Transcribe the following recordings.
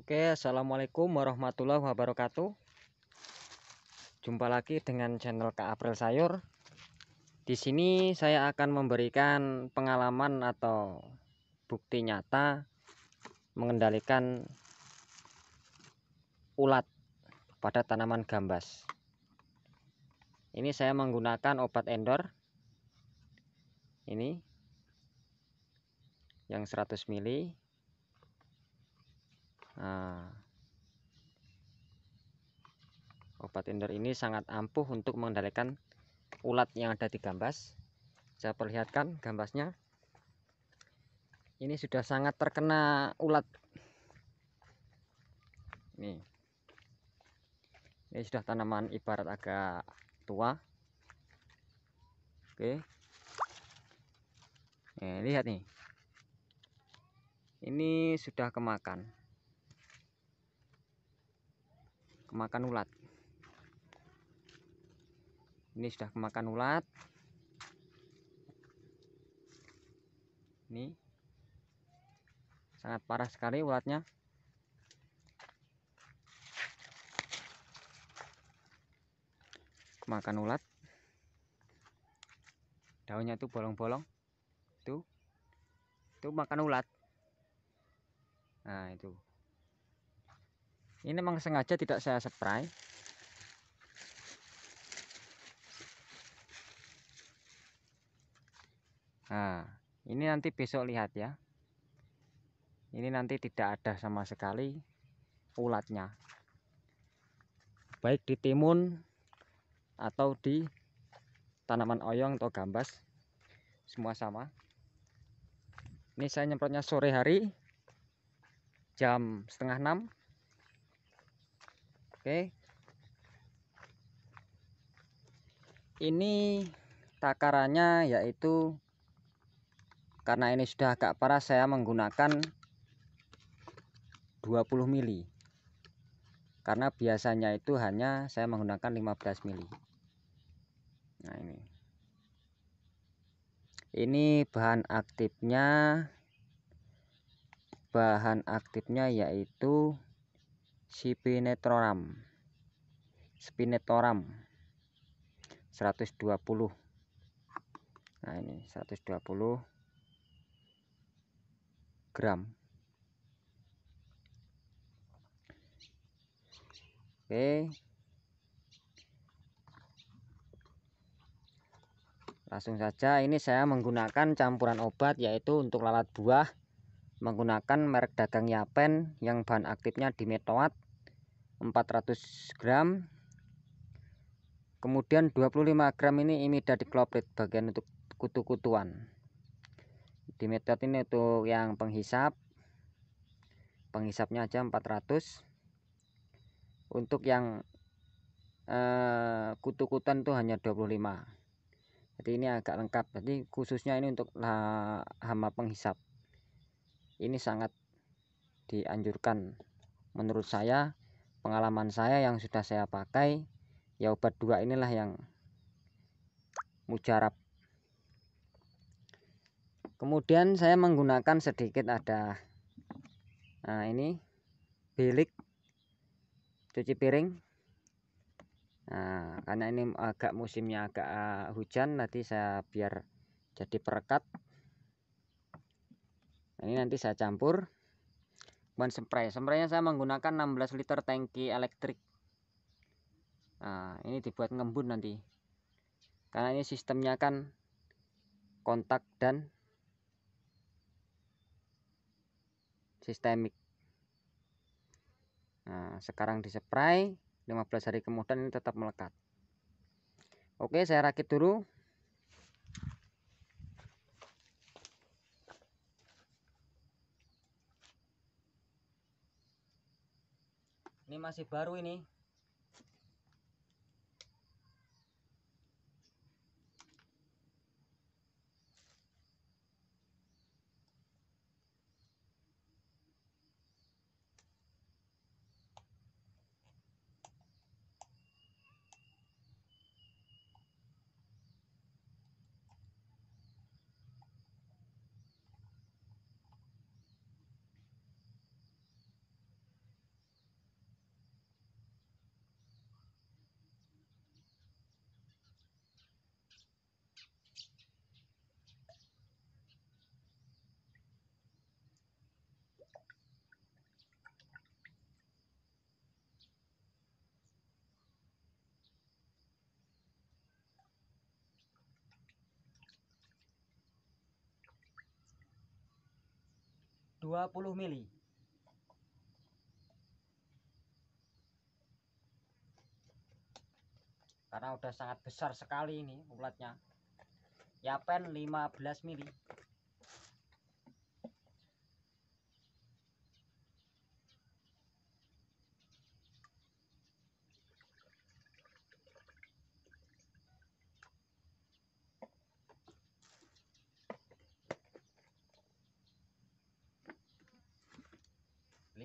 Oke, assalamualaikum warahmatullahi wabarakatuh. Jumpa lagi dengan channel Kak April Sayur. Di sini saya akan memberikan pengalaman atau bukti nyata mengendalikan ulat pada tanaman gambas. Ini saya menggunakan obat endor. Ini yang 100 mili Nah, obat indoor ini sangat ampuh untuk mengendalikan ulat yang ada di gambas. Saya perlihatkan gambasnya. Ini sudah sangat terkena ulat. Nih. Ini sudah tanaman ibarat agak tua. Oke. Nih, lihat nih. Ini sudah kemakan. kemakan ulat ini sudah kemakan ulat ini sangat parah sekali ulatnya kemakan ulat daunnya itu bolong-bolong itu tuh makan ulat nah itu ini memang sengaja tidak saya spray nah ini nanti besok lihat ya ini nanti tidak ada sama sekali ulatnya baik di timun atau di tanaman oyong atau gambas semua sama ini saya nyemprotnya sore hari jam setengah enam Oke. Ini takarannya yaitu karena ini sudah agak parah saya menggunakan 20 mili karena biasanya itu hanya saya menggunakan 15 mili nah ini ini bahan aktifnya bahan aktifnya yaitu Spinetoram Spinetoram 120 nah ini 120 gram oke langsung saja ini saya menggunakan campuran obat yaitu untuk lalat buah menggunakan merek dagang Yapen yang bahan aktifnya dimetoat 400 gram kemudian 25 gram ini imida dikloprit bagian untuk kutu-kutuan dimetoat ini untuk yang penghisap penghisapnya aja 400 untuk yang eh, kutu-kutan itu hanya 25 jadi ini agak lengkap jadi khususnya ini untuk hama penghisap ini sangat dianjurkan menurut saya pengalaman saya yang sudah saya pakai ya obat dua inilah yang mujarab kemudian saya menggunakan sedikit ada nah ini bilik cuci piring nah karena ini agak musimnya agak ah, hujan nanti saya biar jadi perekat Nah, ini nanti saya campur buat spray spraynya saya menggunakan 16 liter tangki elektrik nah ini dibuat ngembun nanti karena ini sistemnya kan kontak dan sistemik nah sekarang dispray 15 hari kemudian ini tetap melekat oke saya rakit dulu ini masih baru ini 20 mili. Karena udah sangat besar sekali ini ulatnya. pen 15 mili.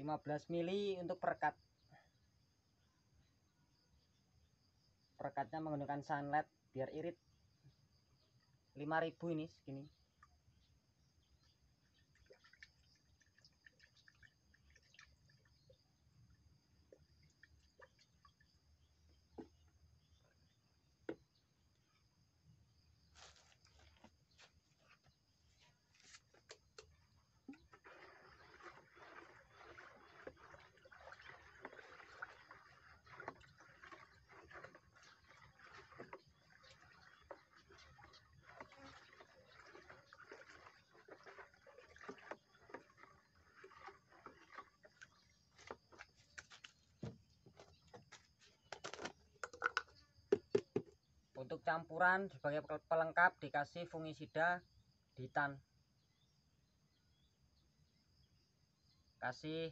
15 mili untuk perekat perekatnya menggunakan sunlight biar irit 5000 ini segini Untuk campuran sebagai pelengkap dikasih fungisida ditan. Kasih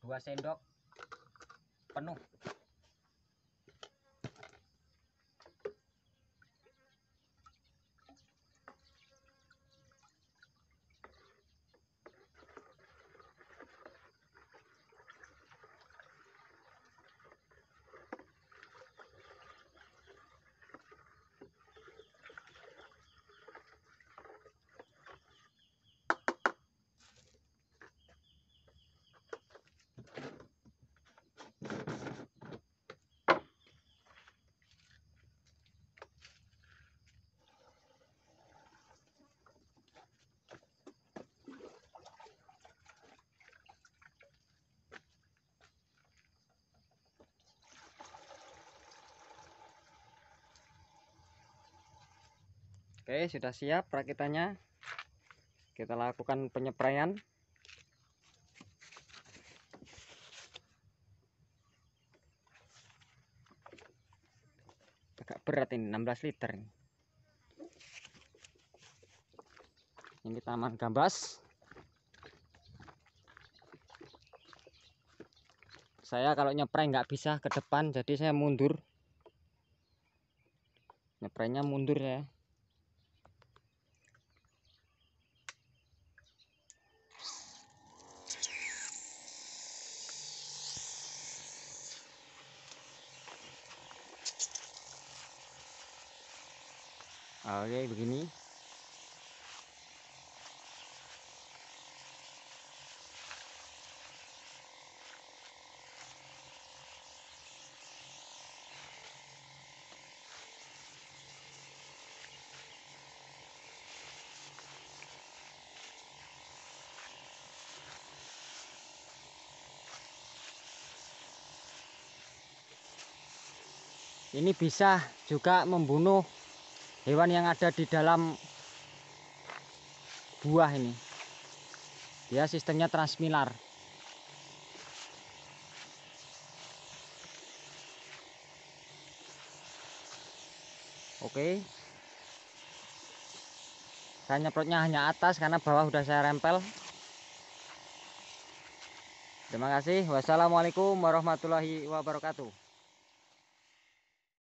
2 sendok penuh Oke, sudah siap rakitannya. Kita lakukan penyeprayan Agak berat ini 16 liter. Ini taman gambas. Saya kalau nyeprai nggak bisa ke depan, jadi saya mundur. Nyeprainya mundur ya. Ah, oke begini ini bisa juga membunuh hewan yang ada di dalam buah ini dia sistemnya transmilar oke saya nyeprotnya hanya atas karena bawah sudah saya rempel terima kasih wassalamualaikum warahmatullahi wabarakatuh